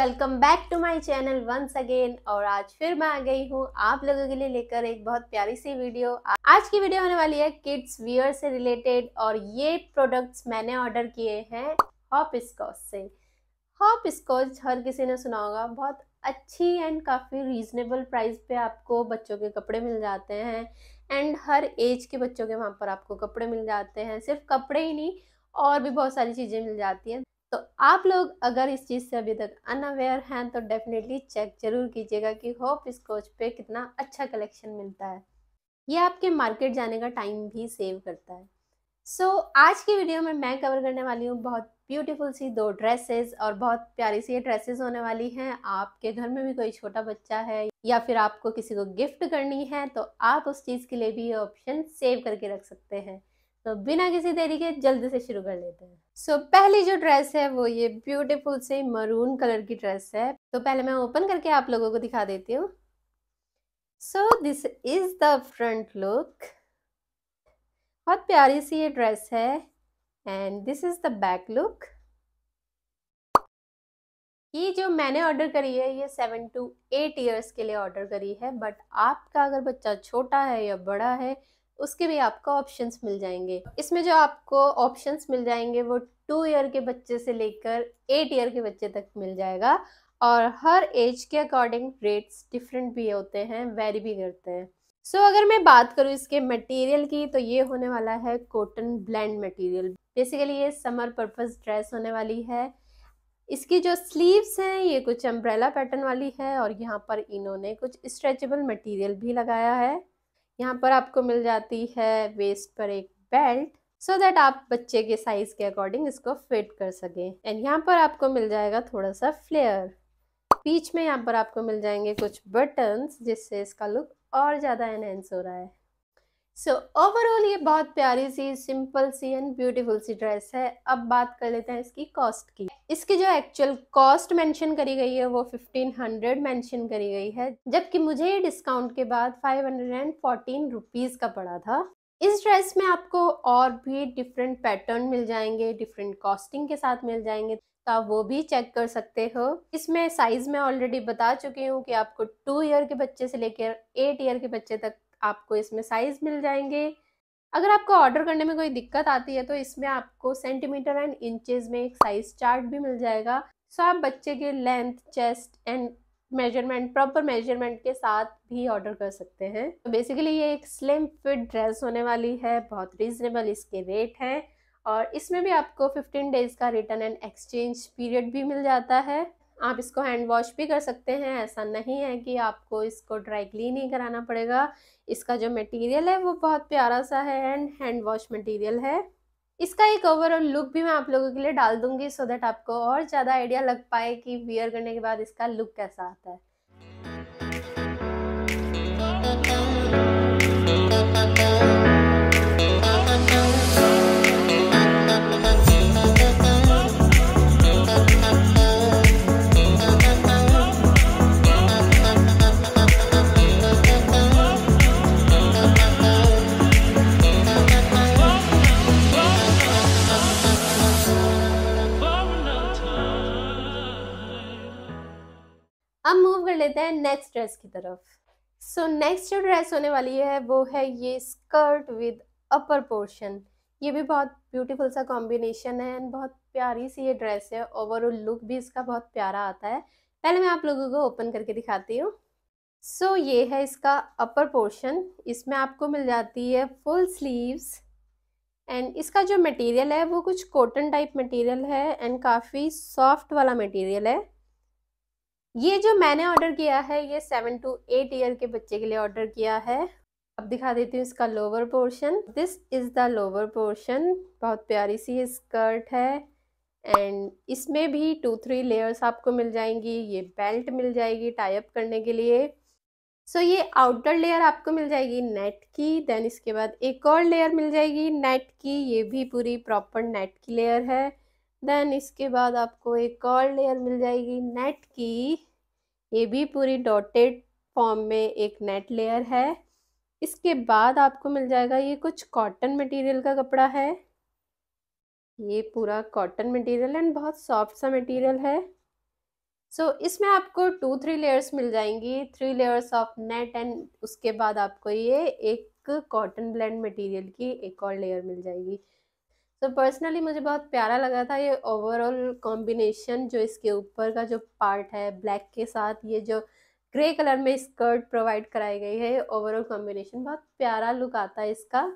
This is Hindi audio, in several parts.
welcome back to my channel once again और आज फिर मैं आ गई हूँ आप लोगों के लिए लेकर एक बहुत प्यारी सी वीडियो आज की वीडियो होने वाली है किड्स वियर से रिलेटेड और ये प्रोडक्ट्स मैंने ऑर्डर किए हैं हॉप स्कॉच से हॉप स्कॉच हर किसी ने सुना होगा बहुत अच्छी एंड काफ़ी रीजनेबल प्राइस पे आपको बच्चों के कपड़े मिल जाते हैं एंड हर एज के बच्चों के वहाँ पर आपको कपड़े मिल जाते हैं सिर्फ कपड़े ही नहीं और भी बहुत सारी चीज़ें मिल जाती हैं तो आप लोग अगर इस चीज़ से अभी तक अनअवेयर हैं तो डेफिनेटली चेक जरूर कीजिएगा कि होप इस कोच पे कितना अच्छा कलेक्शन मिलता है ये आपके मार्केट जाने का टाइम भी सेव करता है सो so, आज की वीडियो में मैं कवर करने वाली हूँ बहुत ब्यूटीफुल सी दो ड्रेसेस और बहुत प्यारी सी ये ड्रेसेस होने वाली हैं आपके घर में भी कोई छोटा बच्चा है या फिर आपको किसी को गिफ्ट करनी है तो आप उस चीज़ के लिए भी ये ऑप्शन सेव करके रख सकते हैं तो बिना किसी देरी के जल्दी से शुरू कर लेते हैं सो so, पहली जो ड्रेस है वो ये ब्यूटीफुल से मरून कलर की ड्रेस है तो पहले मैं ओपन करके आप लोगों को दिखा देती हूँ so this is the front look बहुत प्यारी सी ये ड्रेस है and this is the back look ये जो मैंने ऑर्डर करी है ये सेवन टू एट ईयर्स के लिए ऑर्डर करी है बट आपका अगर बच्चा छोटा है या बड़ा है उसके भी आपको ऑप्शंस मिल जाएंगे इसमें जो आपको ऑप्शंस मिल जाएंगे वो टू ईयर के बच्चे से लेकर एट ईयर के बच्चे तक मिल जाएगा और हर एज के अकॉर्डिंग रेट्स डिफरेंट भी होते हैं वेरी भी करते हैं सो so, अगर मैं बात करूँ इसके मटेरियल की तो ये होने वाला है कॉटन ब्लेंड मटेरियल बेसिकली ये समर पर्पज ड्रेस होने वाली है इसकी जो स्लीव्स हैं ये कुछ अम्ब्रेला पैटर्न वाली है और यहाँ पर इन्होंने कुछ स्ट्रेचेबल मटेरियल भी लगाया है यहाँ पर आपको मिल जाती है वेस्ट पर एक बेल्ट सो so दैट आप बच्चे के साइज के अकॉर्डिंग इसको फिट कर सकें एंड यहाँ पर आपको मिल जाएगा थोड़ा सा फ्लेयर बीच में यहाँ पर आपको मिल जाएंगे कुछ बटन्स जिससे इसका लुक और ज़्यादा एनहेंस हो रहा है सो so, ओवरऑल ये बहुत प्यारी सी सिंपल सी एंड ब्यूटीफुल सी ड्रेस है अब बात कर लेते हैं इसकी कॉस्ट की इसकी जो एक्चुअल कॉस्ट मेंशन करी गई है वो 1500 मेंशन करी गई है जबकि मुझे ये डिस्काउंट के बाद 514 रुपीस का पड़ा था इस ड्रेस में आपको और भी डिफरेंट पैटर्न मिल जाएंगे डिफरेंट कॉस्टिंग के साथ मिल जाएंगे तो आप वो भी चेक कर सकते हो इसमें साइज में ऑलरेडी बता चुकी हूँ कि आपको टू ईयर के बच्चे से लेकर एट ईयर के बच्चे तक आपको इसमें साइज़ मिल जाएंगे अगर आपको ऑर्डर करने में कोई दिक्कत आती है तो इसमें आपको सेंटीमीटर एंड इंचेस में एक साइज़ चार्ट भी मिल जाएगा सो आप बच्चे के length chest and measurement proper measurement के साथ भी ऑर्डर कर सकते हैं तो बेसिकली ये एक स्लिम फिट ड्रेस होने वाली है बहुत रीजनेबल इसके रेट हैं और इसमें भी आपको 15 डेज़ का रिटर्न एंड एक्सचेंज पीरियड भी मिल जाता है आप इसको हैंड वॉश भी कर सकते हैं ऐसा नहीं है कि आपको इसको ड्राई क्लीन ही कराना पड़ेगा इसका जो मटेरियल है वो बहुत प्यारा सा है एंड हैंड वॉश मटेरियल है इसका एक ओवरऑल लुक भी मैं आप लोगों के लिए डाल दूंगी सो so दैट आपको और ज़्यादा आइडिया लग पाए कि वियर करने के बाद इसका लुक कैसा आता है लेते हैं नेक्स्ट ड्रेस की तरफ सो नेक्स्ट जो ड्रेस होने वाली है वो है ये स्कर्ट विद अपर पोर्शन ये भी बहुत ब्यूटीफुल सा कॉम्बिनेशन है एंड बहुत प्यारी सी ये ड्रेस है ओवरऑल लुक भी इसका बहुत प्यारा आता है पहले मैं आप लोगों को ओपन करके दिखाती हूँ सो so, ये है इसका अपर पोर्शन इसमें आपको मिल जाती है फुल स्लीव्स एंड इसका जो मटेरियल है वो कुछ कॉटन टाइप मटेरियल है एंड काफ़ी सॉफ्ट वाला मटेरियल है ये जो मैंने ऑर्डर किया है ये सेवन टू एट ईयर के बच्चे के लिए ऑर्डर किया है अब दिखा देती हूँ इसका lower portion this is the lower portion बहुत प्यारी सी स्कर्ट है एंड इसमें भी टू थ्री लेयर्स आपको मिल जाएंगी ये बेल्ट मिल जाएगी टाइप करने के लिए सो so, ये आउटर लेयर आपको मिल जाएगी नेट की देन इसके बाद एक और लेयर मिल जाएगी नेट की ये भी पूरी प्रॉपर नेट की लेयर है देन इसके बाद आपको एक और लेयर मिल जाएगी नेट की ये भी पूरी डॉटेड फॉर्म में एक नेट लेयर है इसके बाद आपको मिल जाएगा ये कुछ कॉटन मटेरियल का कपड़ा है ये पूरा कॉटन मटेरियल एंड बहुत सॉफ्ट सा मटेरियल है सो so, इसमें आपको टू थ्री लेयर्स मिल जाएंगी three layers of net and उसके बाद आपको ये एक कॉटन ब्लेंड मटेरियल की एक और लेयर मिल जाएगी तो पर्सनली मुझे बहुत प्यारा लगा था ये ओवरऑल कॉम्बिनेशन जो इसके ऊपर का जो पार्ट है ब्लैक के साथ ये जो ग्रे कलर में स्कर्ट प्रोवाइड कराई गई है ओवरऑल कॉम्बिनेशन बहुत प्यारा लुक आता है इसका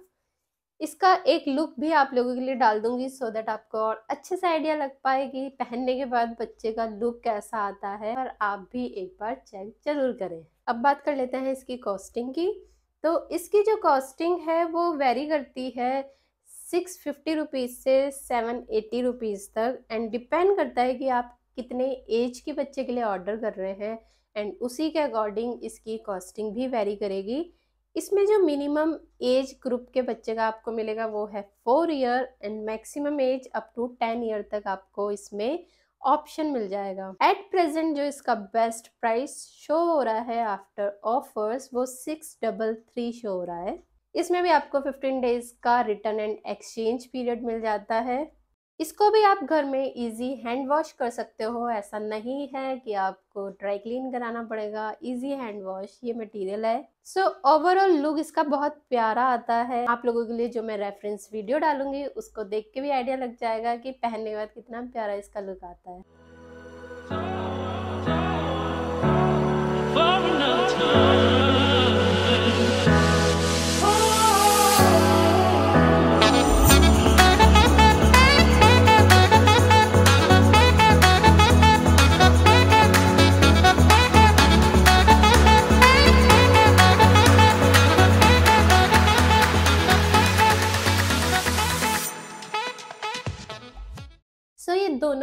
इसका एक लुक भी आप लोगों के लिए डाल दूंगी सो so दैट आपको और अच्छे से आइडिया लग पाए कि पहनने के बाद बच्चे का लुक कैसा आता है और आप भी एक बार चेक जरूर करें अब बात कर लेते हैं इसकी कॉस्टिंग की तो इसकी जो कॉस्टिंग है वो वेरी करती है सिक्स फिफ्टी रुपीज़ से सेवन एटी रुपीज़ तक एंड डिपेंड करता है कि आप कितने एज के बच्चे के लिए ऑर्डर कर रहे हैं एंड उसी के अकॉर्डिंग इसकी कॉस्टिंग भी वेरी करेगी इसमें जो मिनिमम एज ग्रुप के बच्चे का आपको मिलेगा वो है four year and maximum age up to ten year तक आपको इसमें ऑप्शन मिल जाएगा एट प्रेजेंट जो इसका बेस्ट प्राइस शो हो रहा है आफ्टर ऑफर्स वो सिक्स डबल थ्री शो हो रहा है इसमें भी आपको 15 डेज का रिटर्न एंड एक्सचेंज पीरियड मिल जाता है इसको भी आप घर में इजी हैंड वॉश कर सकते हो ऐसा नहीं है कि आपको ड्राई क्लीन कराना पड़ेगा इजी हैंड वॉश ये मटेरियल है सो ओवरऑल लुक इसका बहुत प्यारा आता है आप लोगों के लिए जो मैं रेफरेंस वीडियो डालूंगी उसको देख के भी आइडिया लग जाएगा कि पहनने के बाद कितना प्यारा इसका लुक आता है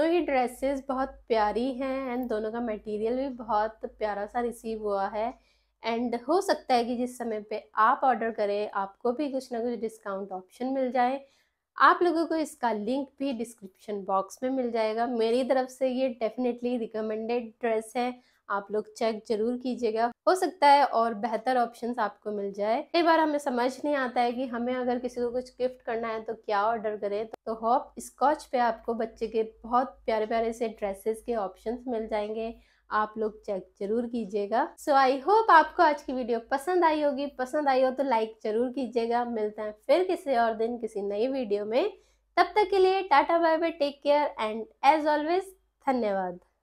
दोनों ही ड्रेसेस बहुत प्यारी हैं एंड दोनों का मटेरियल भी बहुत प्यारा सा रिसीव हुआ है एंड हो सकता है कि जिस समय पे आप ऑर्डर करें आपको भी कुछ ना कुछ डिस्काउंट ऑप्शन मिल जाए आप लोगों को इसका लिंक भी डिस्क्रिप्शन बॉक्स में मिल जाएगा मेरी तरफ से ये डेफिनेटली रिकमेंडेड ड्रेस है आप लोग चेक जरूर कीजिएगा हो सकता है और बेहतर ऑप्शंस आपको मिल जाए कई बार हमें समझ नहीं आता है कि हमें अगर किसी को कुछ गिफ्ट करना है तो क्या ऑर्डर करें तो होप स्कॉच पे आपको बच्चे के बहुत प्यारे प्यारे से ड्रेसेस के ऑप्शंस मिल जाएंगे आप लोग चेक जरूर कीजिएगा सो आई होप आपको आज की वीडियो पसंद आई होगी पसंद आई हो तो लाइक जरूर कीजिएगा मिलते हैं फिर किसी और दिन किसी नई वीडियो में तब तक के लिए tata bye bye take care and as always धन्यवाद